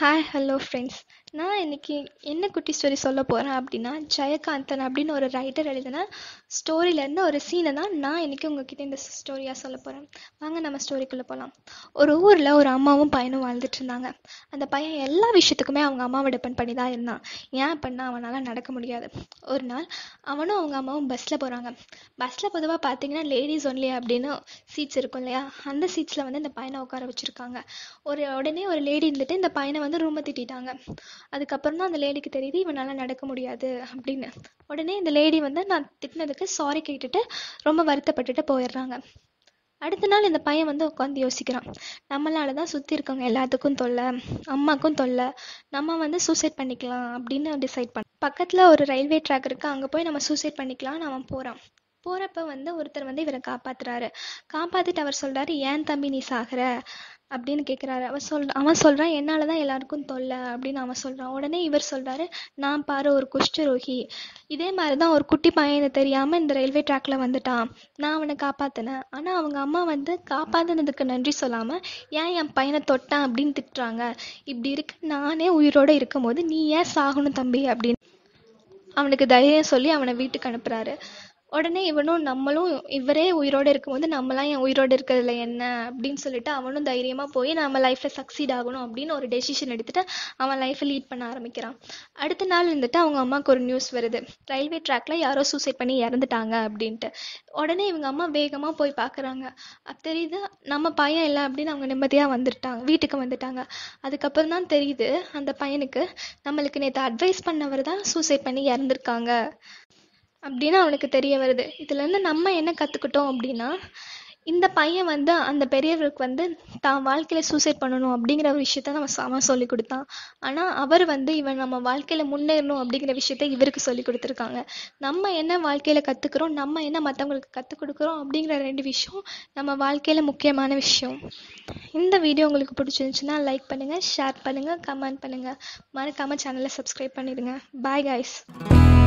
hi hello friends நான் இன்றைக்கி என்ன குட்டி ஸ்டோரி சொல்ல போகிறேன் அப்படின்னா ஜெயகாந்தன் அப்படின்னு ஒரு ரைட்டர் எழுதின ஸ்டோரியிலேருந்து ஒரு சீனை தான் நான் இன்றைக்கி உங்ககிட்ட இந்த ஸ்டோரியாக சொல்ல போகிறேன் வாங்க நம்ம ஸ்டோரிக்குள்ளே போகலாம் ஒரு ஊரில் ஒரு அம்மாவும் பையனும் வாழ்ந்துட்டு இருந்தாங்க அந்த பையன் எல்லா விஷயத்துக்குமே அவங்க அம்மாவை டிபெண்ட் பண்ணி தான் இருந்தான் ஏன் அப்படின்னா அவனால் நடக்க முடியாது ஒரு நாள் அவனும் அவங்க அம்மாவும் பஸ்ஸில் போகிறாங்க பஸ்ஸில் பொதுவாக பார்த்தீங்கன்னா லேடிஸ் ஒன்லி அப்படின்னு சீட்ஸ் இருக்கும் இல்லையா அந்த சீட்ஸில் வந்து இந்த பையனை உட்கார வச்சுருக்காங்க ஒரு உடனே ஒரு லேடி இருந்துட்டு இந்த பையனை வந்து வந்து ரூமை திட்டாங்க அதுக்கப்புறம் தான் அந்த லேடிக்கு தெரியுது இவனால் நடக்க முடியாது அப்படின்னு உடனே இந்த லேடி வந்து நான் திட்டினதுக்கு சாரி கேட்டுட்டு ரொம்ப வருத்தப்பட்டுட்டு போயிடுறாங்க அடுத்த நாள் இந்த பையன் வந்து உட்காந்து யோசிக்கிறான் நம்மளால தான் சுற்றி இருக்கவங்க எல்லாத்துக்கும் தொல்லை அம்மாக்கும் தொல்லை நம்ம வந்து சூசைட் பண்ணிக்கலாம் அப்படின்னு டிசைட் பண்ண பக்கத்தில் ஒரு ரயில்வே ட்ராக் இருக்குது அங்கே போய் நம்ம சூசைட் பண்ணிக்கலாம் அவன் போறான் போறப்ப வந்து ஒருத்தர் வந்து இவரை காப்பாத்துறாரு காப்பாத்திட்டு அவர் சொல்றாரு ஏன் தம்பி நீ சாகுற அப்படின்னு கேக்குறாரு அவன் சொல் அவன் சொல்றான் என்னாலதான் எல்லாருக்கும் தொல்லை அப்படின்னு அவன் சொல்றான் உடனே இவர் சொல்றாரு நான் பாரு ஒரு குஷ்டரோகி இதே மாதிரிதான் ஒரு குட்டி பையன் தெரியாம இந்த ரயில்வே ட்ராக்ல வந்துட்டான் நான் அவனை காப்பாத்தினேன் ஆனா அவங்க அம்மா வந்து காப்பாத்தினதுக்கு நன்றி சொல்லாம ஏன் என் பையனை தொட்டான் அப்படின்னு திட்டுறாங்க இப்படி இருக்கு நானே உயிரோட இருக்கும்போது நீ ஏன் சாகணும் தம்பி அப்படின்னு அவனுக்கு தைரியம் சொல்லி அவனை வீட்டுக்கு அனுப்புறாரு உடனே இவனும் நம்மளும் இவரே உயிரோடு இருக்கும்போது நம்மளாம் என் உயிரோடு இருக்கிறதுல என்ன அப்படின்னு சொல்லிட்டு அவனும் தைரியமாக போய் நம்ம லைஃப்பில் சக்சீட் ஆகணும் அப்படின்னு ஒரு டெசிஷன் எடுத்துகிட்டு அவன் லைஃப்பை லீட் பண்ண ஆரம்பிக்கிறான் அடுத்த நாள் இருந்துட்டு அவங்க அம்மாவுக்கு ஒரு நியூஸ் வருது ரயில்வே ட்ராக்ல யாரோ சூசைட் பண்ணி இறந்துட்டாங்க அப்படின்ட்டு உடனே இவங்க அம்மா வேகமாக போய் பார்க்குறாங்க அது தெரியுது நம்ம பையன் இல்லை அப்படின்னு அவங்க நிம்மதியாக வந்துட்டாங்க வீட்டுக்கு வந்துட்டாங்க அதுக்கப்புறம் தான் தெரியுது அந்த பையனுக்கு நம்மளுக்கு நேற்று அட்வைஸ் பண்ணவர் தான் சூசைட் பண்ணி இறந்துருக்காங்க அப்படின்னு அவனுக்கு தெரிய வருது இதுலேருந்து நம்ம என்ன கற்றுக்கிட்டோம் அப்படின்னா இந்த பையன் வந்து அந்த பெரியவருக்கு வந்து தான் வாழ்க்கையில் சூசைட் பண்ணணும் அப்படிங்கிற ஒரு விஷயத்த நம்ம அவன் சொல்லி கொடுத்தான் ஆனால் அவர் வந்து இவன் நம்ம வாழ்க்கையில் முன்னேறணும் அப்படிங்கிற விஷயத்த இவருக்கு சொல்லி கொடுத்துருக்காங்க நம்ம என்ன வாழ்க்கையில் கற்றுக்குறோம் நம்ம என்ன மற்றவங்களுக்கு கற்றுக் கொடுக்குறோம் அப்படிங்கிற ரெண்டு விஷயம் நம்ம வாழ்க்கையில் முக்கியமான விஷயம் இந்த வீடியோ உங்களுக்கு பிடிச்சிருந்துச்சுன்னா லைக் பண்ணுங்கள் ஷேர் பண்ணுங்கள் கமெண்ட் பண்ணுங்கள் மறக்காமல் சேனலை சப்ஸ்கிரைப் பண்ணிடுங்க பாய் காய்ஸ்